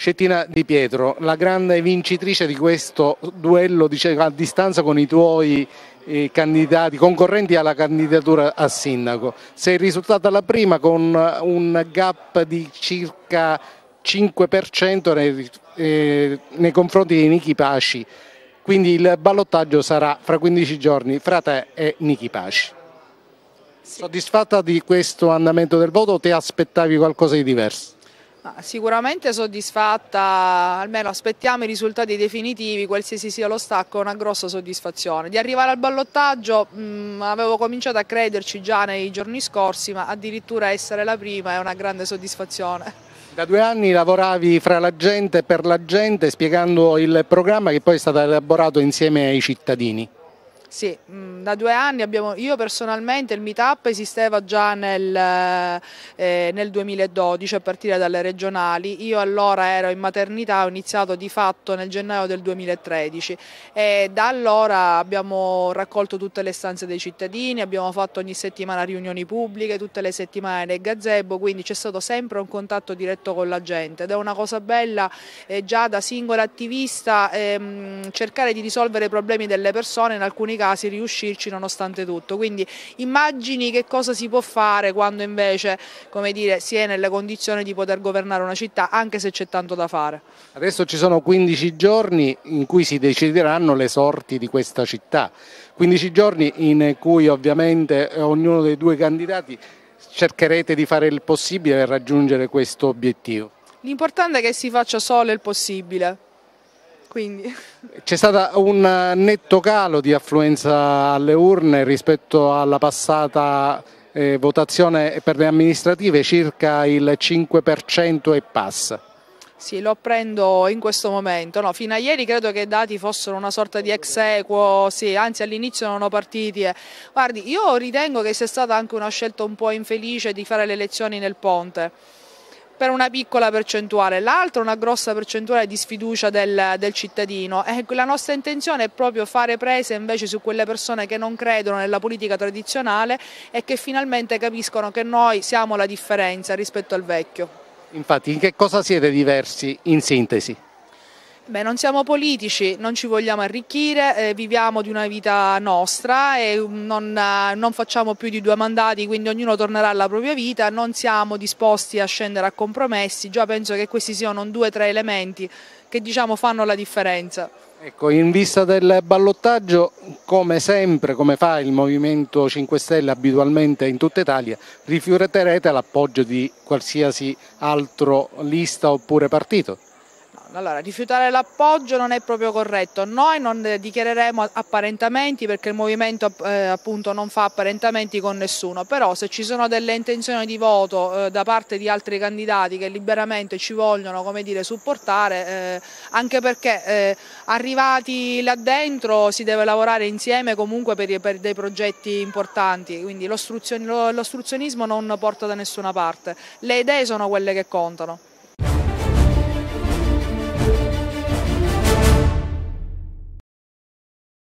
Scettina Di Pietro, la grande vincitrice di questo duello diciamo, a distanza con i tuoi eh, candidati, concorrenti alla candidatura a sindaco. Sei risultata la prima con eh, un gap di circa 5% nei, eh, nei confronti di Niki Paci. quindi il ballottaggio sarà fra 15 giorni fra te e Niki Paci. Sì. Soddisfatta di questo andamento del voto o ti aspettavi qualcosa di diverso? Sicuramente soddisfatta, almeno aspettiamo i risultati definitivi, qualsiasi sia lo stacco, una grossa soddisfazione. Di arrivare al ballottaggio mh, mm, avevo cominciato a crederci già nei giorni scorsi, ma addirittura essere la prima è una grande soddisfazione. Da due anni lavoravi fra la gente e per la gente spiegando il programma che poi è stato elaborato insieme ai cittadini. Sì, mm, da due anni abbiamo, io personalmente il meetup esisteva già nel, eh, eh nel, 2012 a partire dalle regionali, io allora ero in maternità, ho iniziato di fatto nel gennaio del 2013 e da allora abbiamo raccolto tutte le stanze dei cittadini, abbiamo fatto ogni settimana riunioni pubbliche, tutte le settimane nel gazebo, quindi c'è stato sempre un contatto diretto con la gente ed è una cosa bella eh, già da singola attivista ehm, cercare di risolvere i problemi delle persone in alcuni casi riuscirci nonostante tutto. Quindi immagini che cosa si può fare quando invece dire, si è nelle condizioni di poter governare una città anche se c'è tanto da fare. Adesso ci sono 15 giorni in cui si decideranno le sorti di questa città, 15 giorni in cui ovviamente ognuno dei due candidati cercherete di fare il possibile per raggiungere questo obiettivo. L'importante è che si faccia solo il possibile, quindi. C'è stato un netto calo di affluenza alle urne rispetto alla passata eh, votazione per le amministrative, circa il 5% e passa. Sì, lo prendo in questo momento. No, fino a ieri credo che i dati fossero una sorta di ex equo, sì, anzi all'inizio non ho partiti. Eh. Guardi, io ritengo che sia stata anche una scelta un po' infelice di fare le elezioni nel ponte per una piccola percentuale, l'altra una grossa percentuale di sfiducia del, del cittadino. E eh, la nostra intenzione è proprio fare prese invece su quelle persone che non credono nella politica tradizionale e che finalmente capiscono che noi siamo la differenza rispetto al vecchio. Infatti, in che cosa siete diversi in sintesi? Beh, non siamo politici, non ci vogliamo arricchire, eh, viviamo di una vita nostra e mm, non, eh, non, facciamo più di due mandati, quindi ognuno tornerà alla propria vita, non siamo disposti a scendere a compromessi, già penso che questi siano due o tre elementi che diciamo fanno la differenza. Ecco, in vista del ballottaggio, come sempre, come fa il Movimento 5 Stelle abitualmente in tutta Italia, rifiuterete l'appoggio di qualsiasi altro lista oppure partito? Allora, rifiutare l'appoggio non è proprio corretto. Noi non eh, dichiareremo apparentamenti perché il movimento eh, appunto non fa apparentamenti con nessuno, però se ci sono delle intenzioni di voto eh, da parte di altri candidati che liberamente ci vogliono come dire, supportare, eh, anche perché eh, arrivati là dentro si deve lavorare insieme comunque per, per dei progetti importanti, quindi l'ostruzionismo non porta da nessuna parte. Le idee sono quelle che contano.